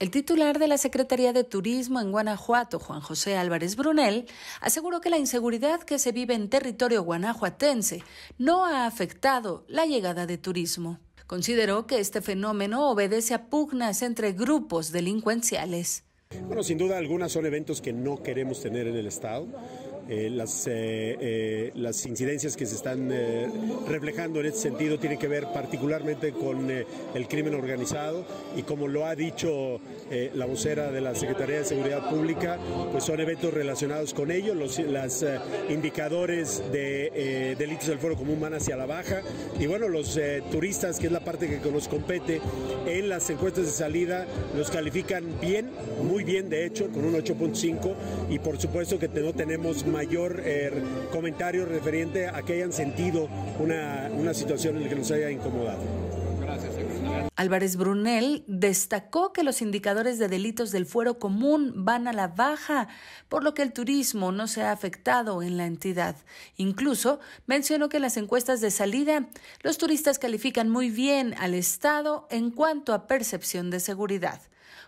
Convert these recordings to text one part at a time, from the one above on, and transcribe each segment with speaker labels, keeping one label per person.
Speaker 1: El titular de la Secretaría de Turismo en Guanajuato, Juan José Álvarez Brunel, aseguró que la inseguridad que se vive en territorio guanajuatense no ha afectado la llegada de turismo. Consideró que este fenómeno obedece a pugnas entre grupos delincuenciales.
Speaker 2: Bueno, sin duda algunas son eventos que no queremos tener en el Estado. Eh, las, eh, eh, las incidencias que se están reflejando en este sentido tienen que ver particularmente con el crimen organizado y como lo ha dicho la vocera de la Secretaría de Seguridad Pública, pues son eventos relacionados con ello, los las, indicadores de delitos del foro común van hacia la baja y bueno, los turistas, que es la parte que nos compete, en las encuestas de salida los califican bien, muy bien de hecho, con un 8.5 y por supuesto que no tenemos mayor eh, comentario referente a que hayan sentido una, situación en la que nos haya incomodado.
Speaker 1: Álvarez Brunel destacó que los indicadores de delitos del fuero común van a la baja, por lo que el turismo no se ha afectado en la entidad. Incluso mencionó que en las encuestas de salida los turistas califican muy bien al Estado en cuanto a percepción de seguridad.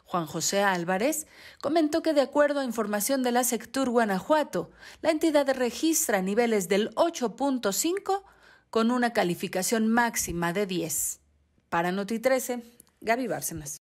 Speaker 1: Juan José Álvarez comentó que de acuerdo a información de la Sectur Guanajuato, la entidad registra niveles del 8.5 con una calificación máxima de 10. Para Noti 13, Gaby Bárcenas.